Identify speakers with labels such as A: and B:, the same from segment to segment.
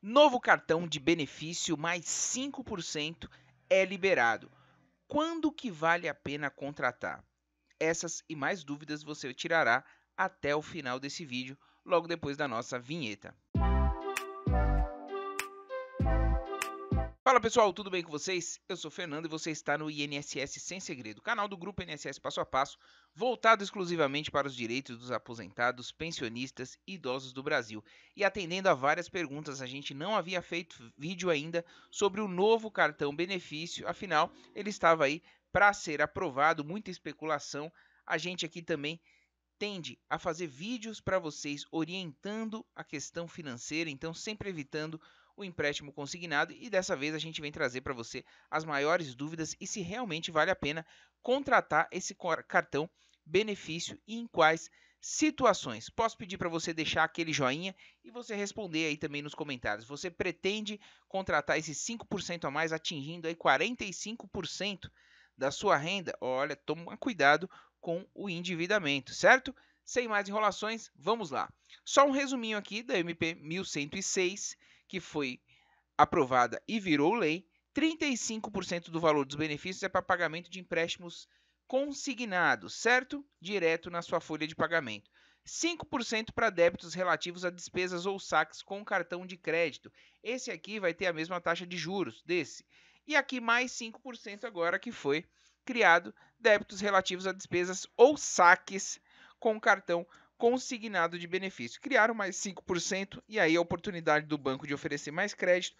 A: Novo cartão de benefício mais 5% é liberado. Quando que vale a pena contratar? Essas e mais dúvidas você tirará até o final desse vídeo, logo depois da nossa vinheta. Fala pessoal, tudo bem com vocês? Eu sou Fernando e você está no INSS Sem Segredo, canal do grupo INSS Passo a Passo, voltado exclusivamente para os direitos dos aposentados, pensionistas e idosos do Brasil. E atendendo a várias perguntas, a gente não havia feito vídeo ainda sobre o novo cartão benefício, afinal, ele estava aí para ser aprovado, muita especulação. A gente aqui também tende a fazer vídeos para vocês orientando a questão financeira, então sempre evitando o empréstimo consignado e dessa vez a gente vem trazer para você as maiores dúvidas e se realmente vale a pena contratar esse cartão benefício e em quais situações. Posso pedir para você deixar aquele joinha e você responder aí também nos comentários. Você pretende contratar esses 5% a mais, atingindo aí 45% da sua renda? Olha, toma cuidado com o endividamento, certo? Sem mais enrolações, vamos lá. Só um resuminho aqui da MP 1106 que foi aprovada e virou lei, 35% do valor dos benefícios é para pagamento de empréstimos consignados, certo? Direto na sua folha de pagamento. 5% para débitos relativos a despesas ou saques com cartão de crédito. Esse aqui vai ter a mesma taxa de juros desse. E aqui mais 5% agora que foi criado débitos relativos a despesas ou saques com cartão consignado de benefício. Criaram mais 5% e aí a oportunidade do banco de oferecer mais crédito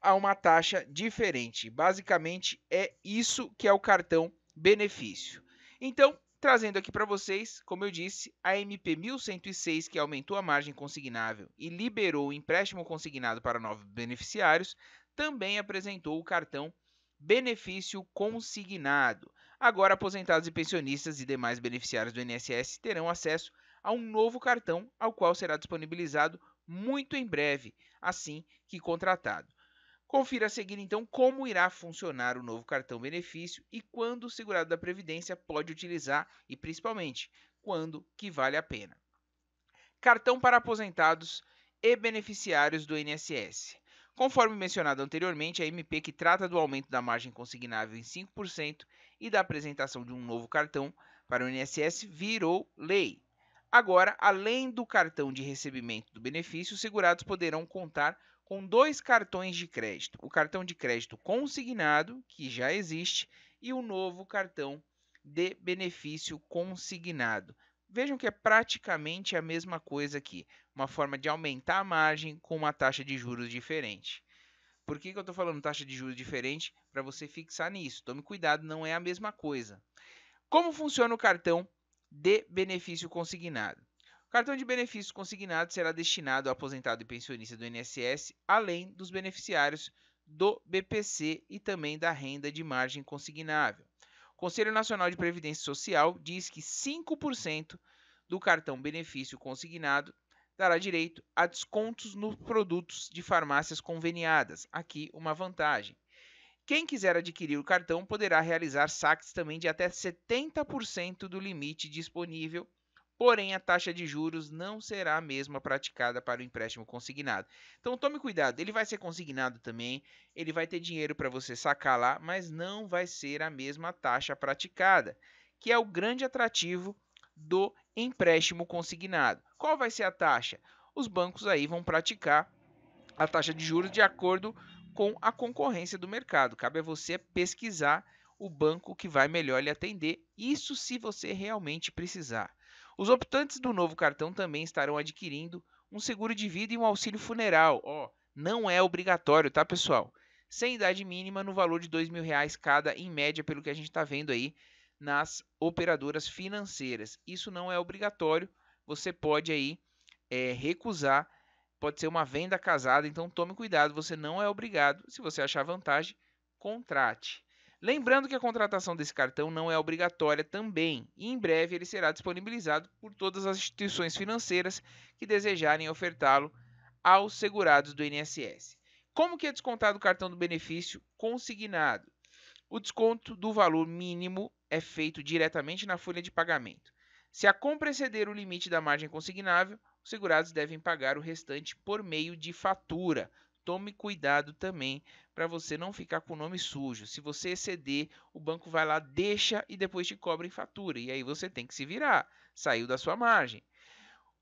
A: a uma taxa diferente. Basicamente é isso que é o cartão benefício. Então, trazendo aqui para vocês, como eu disse, a MP 1106 que aumentou a margem consignável e liberou o empréstimo consignado para novos beneficiários, também apresentou o cartão benefício consignado. Agora aposentados e pensionistas e demais beneficiários do INSS terão acesso a um novo cartão, ao qual será disponibilizado muito em breve, assim que contratado. Confira a seguir então como irá funcionar o novo cartão benefício e quando o segurado da previdência pode utilizar e principalmente quando que vale a pena. Cartão para aposentados e beneficiários do INSS. Conforme mencionado anteriormente, a MP que trata do aumento da margem consignável em 5% e da apresentação de um novo cartão para o INSS virou lei. Agora, além do cartão de recebimento do benefício, os segurados poderão contar com dois cartões de crédito: o cartão de crédito consignado, que já existe, e o novo cartão de benefício consignado. Vejam que é praticamente a mesma coisa aqui, uma forma de aumentar a margem com uma taxa de juros diferente. Por que, que eu estou falando taxa de juros diferente? Para você fixar nisso. Tome cuidado, não é a mesma coisa. Como funciona o cartão de benefício consignado. O cartão de benefício consignado será destinado ao aposentado e pensionista do INSS, além dos beneficiários do BPC e também da renda de margem consignável. O Conselho Nacional de Previdência Social diz que 5% do cartão benefício consignado dará direito a descontos nos produtos de farmácias conveniadas. Aqui uma vantagem. Quem quiser adquirir o cartão poderá realizar saques também de até 70% do limite disponível, porém a taxa de juros não será a mesma praticada para o empréstimo consignado. Então tome cuidado, ele vai ser consignado também, ele vai ter dinheiro para você sacar lá, mas não vai ser a mesma taxa praticada, que é o grande atrativo do empréstimo consignado. Qual vai ser a taxa? Os bancos aí vão praticar a taxa de juros de acordo com a concorrência do mercado. Cabe a você pesquisar o banco que vai melhor lhe atender, isso se você realmente precisar. Os optantes do novo cartão também estarão adquirindo um seguro de vida e um auxílio funeral. Ó, oh, não é obrigatório, tá, pessoal? Sem idade mínima, no valor de R$ reais cada, em média, pelo que a gente está vendo aí nas operadoras financeiras. Isso não é obrigatório, você pode aí é, recusar pode ser uma venda casada, então tome cuidado, você não é obrigado. Se você achar vantagem, contrate. Lembrando que a contratação desse cartão não é obrigatória também, e em breve ele será disponibilizado por todas as instituições financeiras que desejarem ofertá-lo aos segurados do INSS. Como que é descontado o cartão do benefício consignado? O desconto do valor mínimo é feito diretamente na folha de pagamento. Se a compra exceder o limite da margem consignável, os segurados devem pagar o restante por meio de fatura. Tome cuidado também para você não ficar com o nome sujo. Se você exceder, o banco vai lá, deixa e depois te cobra em fatura. E aí você tem que se virar. Saiu da sua margem.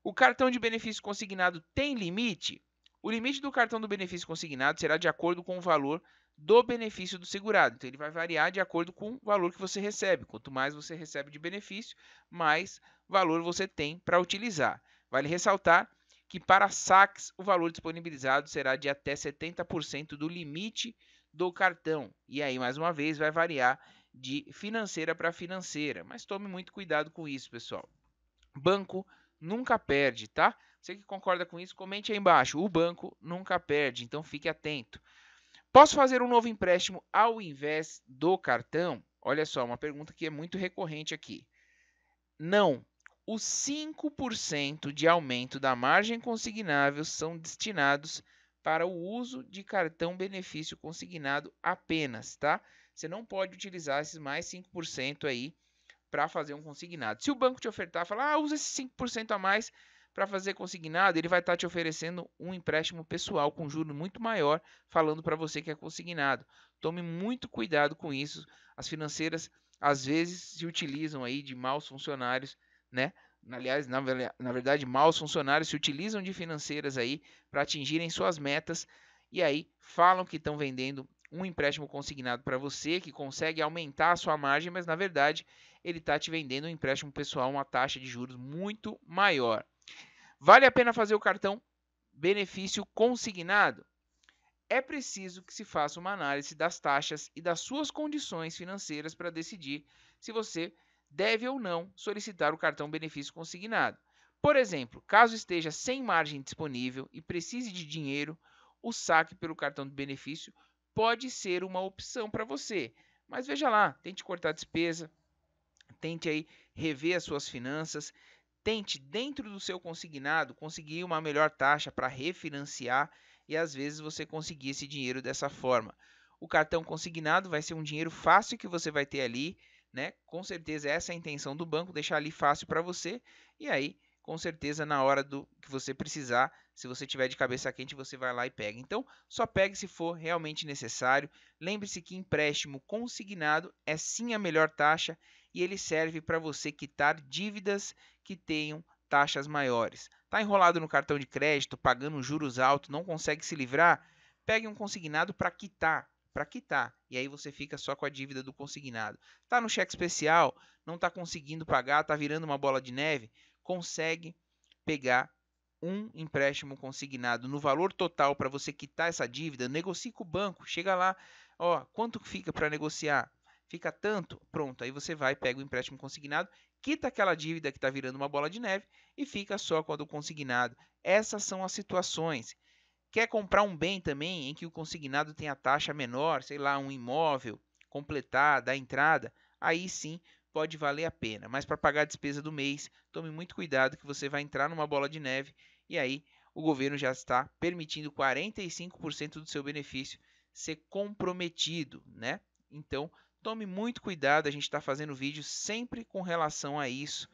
A: O cartão de benefício consignado tem limite? O limite do cartão do benefício consignado será de acordo com o valor do benefício do segurado. Então, ele vai variar de acordo com o valor que você recebe. Quanto mais você recebe de benefício, mais valor você tem para utilizar. Vale ressaltar que para saques o valor disponibilizado será de até 70% do limite do cartão. E aí, mais uma vez, vai variar de financeira para financeira. Mas tome muito cuidado com isso, pessoal. Banco nunca perde, tá? Você que concorda com isso, comente aí embaixo. O banco nunca perde, então fique atento. Posso fazer um novo empréstimo ao invés do cartão? Olha só, uma pergunta que é muito recorrente aqui. Não, os 5% de aumento da margem consignável são destinados para o uso de cartão benefício consignado apenas, tá? Você não pode utilizar esses mais 5% aí para fazer um consignado. Se o banco te ofertar, falar, ah, usa esses 5% a mais para fazer consignado, ele vai estar tá te oferecendo um empréstimo pessoal com juro muito maior, falando para você que é consignado. Tome muito cuidado com isso. As financeiras às vezes se utilizam aí de maus funcionários né? Aliás, na, na verdade, maus funcionários se utilizam de financeiras aí para atingirem suas metas e aí falam que estão vendendo um empréstimo consignado para você que consegue aumentar a sua margem, mas na verdade ele está te vendendo um empréstimo pessoal, uma taxa de juros muito maior. Vale a pena fazer o cartão benefício consignado? É preciso que se faça uma análise das taxas e das suas condições financeiras para decidir se você deve ou não solicitar o cartão benefício consignado. Por exemplo, caso esteja sem margem disponível e precise de dinheiro, o saque pelo cartão de benefício pode ser uma opção para você. Mas veja lá, tente cortar a despesa, tente aí rever as suas finanças, tente dentro do seu consignado conseguir uma melhor taxa para refinanciar e às vezes você conseguir esse dinheiro dessa forma. O cartão consignado vai ser um dinheiro fácil que você vai ter ali né? Com certeza essa é a intenção do banco, deixar ali fácil para você e aí com certeza na hora do que você precisar, se você tiver de cabeça quente, você vai lá e pega. Então, só pegue se for realmente necessário. Lembre-se que empréstimo consignado é sim a melhor taxa e ele serve para você quitar dívidas que tenham taxas maiores. Tá enrolado no cartão de crédito, pagando juros altos, não consegue se livrar? Pegue um consignado para quitar para quitar. E aí você fica só com a dívida do consignado. Tá no cheque especial, não tá conseguindo pagar, tá virando uma bola de neve, consegue pegar um empréstimo consignado no valor total para você quitar essa dívida, negocie com o banco, chega lá, ó, quanto fica para negociar? Fica tanto? Pronto, aí você vai, pega o empréstimo consignado, quita aquela dívida que está virando uma bola de neve e fica só com a do consignado. Essas são as situações. Quer comprar um bem também em que o consignado tenha taxa menor, sei lá, um imóvel, completar, dar entrada, aí sim pode valer a pena. Mas para pagar a despesa do mês, tome muito cuidado que você vai entrar numa bola de neve e aí o governo já está permitindo 45% do seu benefício ser comprometido, né? Então, tome muito cuidado, a gente está fazendo vídeo sempre com relação a isso,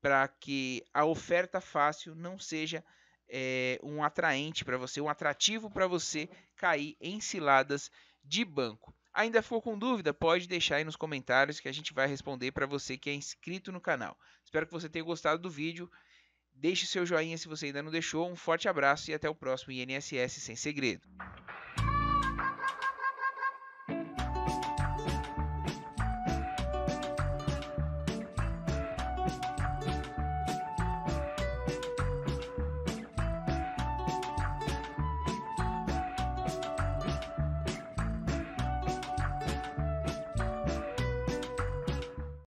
A: para que a oferta fácil não seja é, um atraente para você, um atrativo para você cair em ciladas de banco. Ainda ficou com dúvida? Pode deixar aí nos comentários que a gente vai responder para você que é inscrito no canal. Espero que você tenha gostado do vídeo. Deixe seu joinha se você ainda não deixou. Um forte abraço e até o próximo INSS Sem Segredo.